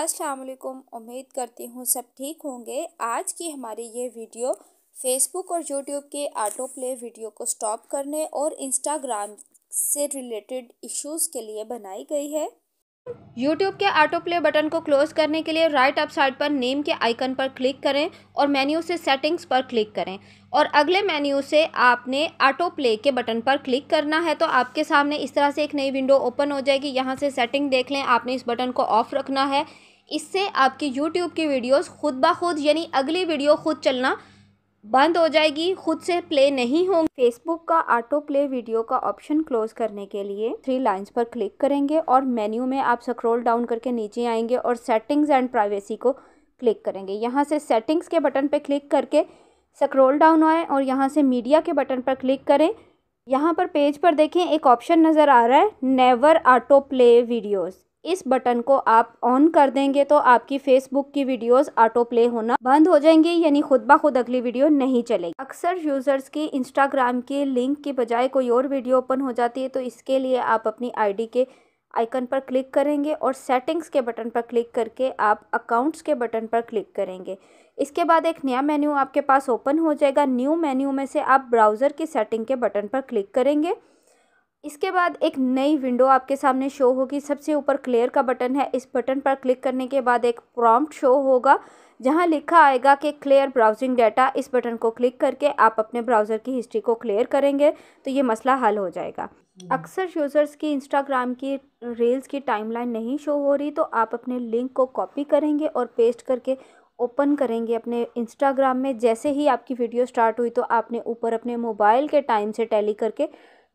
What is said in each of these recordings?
अस्सलाम वालेकुम उम्मीद करती हूँ सब ठीक होंगे आज की हमारी ये वीडियो फेसबुक और यूट्यूब के ऑटो प्ले वीडियो को स्टॉप करने और इंस्टाग्राम से रिलेटेड इश्यूज़ के लिए बनाई गई है YouTube के ऑटो प्ले बटन को क्लोज करने के लिए राइट अप साइड पर नेम के आइकन पर क्लिक करें और मेन्यू से सेटिंग्स पर क्लिक करें और अगले मेन्यू से आपने ऑटो प्ले के बटन पर क्लिक करना है तो आपके सामने इस तरह से एक नई विंडो ओपन हो जाएगी यहाँ से सेटिंग देख लें आपने इस बटन को ऑफ रखना है इससे आपकी यूट्यूब की वीडियोज़ खुद ब खुद यानी अगली वीडियो खुद चलना बंद हो जाएगी खुद से प्ले नहीं होंगे फेसबुक का ऑटो प्ले वीडियो का ऑप्शन क्लोज करने के लिए थ्री लाइंस पर क्लिक करेंगे और मेन्यू में आप स्क्रॉल डाउन करके नीचे आएंगे और सेटिंग्स एंड प्राइवेसी को क्लिक करेंगे यहाँ से सेटिंग्स के बटन पर क्लिक करके स्क्रॉल डाउन आएँ और यहाँ से मीडिया के बटन पर क्लिक करें यहाँ पर पेज पर देखें एक ऑप्शन नज़र आ रहा है नेवर ऑटो प्ले वीडियोज़ इस बटन को आप ऑन कर देंगे तो आपकी फेसबुक की वीडियोस ऑटो प्ले होना बंद हो जाएंगे यानी खुद ब खुद अगली वीडियो नहीं चलेगी अक्सर यूजर्स की इंस्टाग्राम के लिंक के बजाय कोई और वीडियो ओपन हो जाती है तो इसके लिए आप अपनी आईडी के आइकन पर क्लिक करेंगे और सेटिंग्स के बटन पर क्लिक करके आप अकाउंट्स के बटन पर क्लिक करेंगे इसके बाद एक नया मेन्यू आपके पास ओपन हो जाएगा न्यू मेन्यू में से आप ब्राउज़र की सेटिंग के बटन पर क्लिक करेंगे इसके बाद एक नई विंडो आपके सामने शो होगी सबसे ऊपर क्लियर का बटन है इस बटन पर क्लिक करने के बाद एक प्रॉम्प्ट शो होगा जहां लिखा आएगा कि क्लियर ब्राउजिंग डाटा इस बटन को क्लिक करके आप अपने ब्राउज़र की हिस्ट्री को क्लियर करेंगे तो ये मसला हल हो जाएगा हम्म। अक्सर यूज़र्स की इंस्टाग्राम की रील्स की टाइमलाइन नहीं शो हो रही तो आप अपने लिंक को कॉपी करेंगे और पेस्ट करके ओपन करेंगे अपने इंस्टाग्राम में जैसे ही आपकी वीडियो स्टार्ट हुई तो आपने ऊपर अपने मोबाइल के टाइम से टैली करके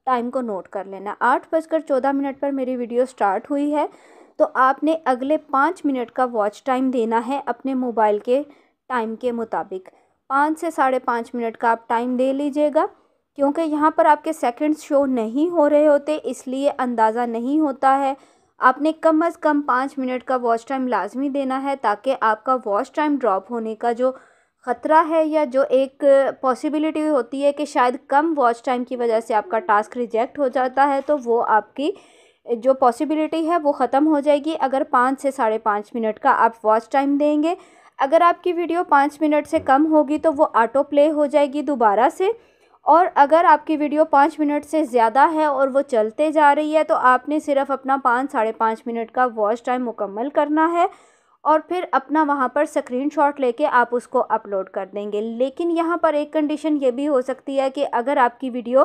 टाइम को नोट कर लेना आठ बजकर चौदह मिनट पर मेरी वीडियो स्टार्ट हुई है तो आपने अगले पाँच मिनट का वॉच टाइम देना है अपने मोबाइल के टाइम के मुताबिक पाँच से साढ़े पाँच मिनट का आप टाइम दे लीजिएगा क्योंकि यहाँ पर आपके सेकंड्स शो नहीं हो रहे होते इसलिए अंदाज़ा नहीं होता है आपने कम अज़ कम पाँच मिनट का वॉच टाइम लाजमी देना है ताकि आपका वॉच टाइम ड्रॉप होने का जो ख़तरा है या जो एक पॉसिबिलिटी होती है कि शायद कम वॉच टाइम की वजह से आपका टास्क रिजेक्ट हो जाता है तो वो आपकी जो पॉसिबिलिटी है वो ख़त्म हो जाएगी अगर पाँच से साढ़े पाँच मिनट का आप वॉच टाइम देंगे अगर आपकी वीडियो पाँच मिनट से कम होगी तो वो ऑटो प्ले हो जाएगी दोबारा से और अगर आपकी वीडियो पाँच मिनट से ज़्यादा है और वो चलते जा रही है तो आपने सिर्फ अपना पाँच साढ़े पाँच मिनट का वॉच टाइम मुकम्मल करना है और फिर अपना वहाँ पर स्क्रीन शॉट लेके आप उसको अपलोड कर देंगे लेकिन यहाँ पर एक कंडीशन ये भी हो सकती है कि अगर आपकी वीडियो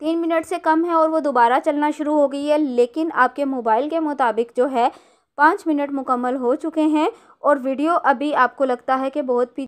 तीन मिनट से कम है और वो दोबारा चलना शुरू हो गई है लेकिन आपके मोबाइल के मुताबिक जो है पाँच मिनट मुकम्मल हो चुके हैं और वीडियो अभी आपको लगता है कि बहुत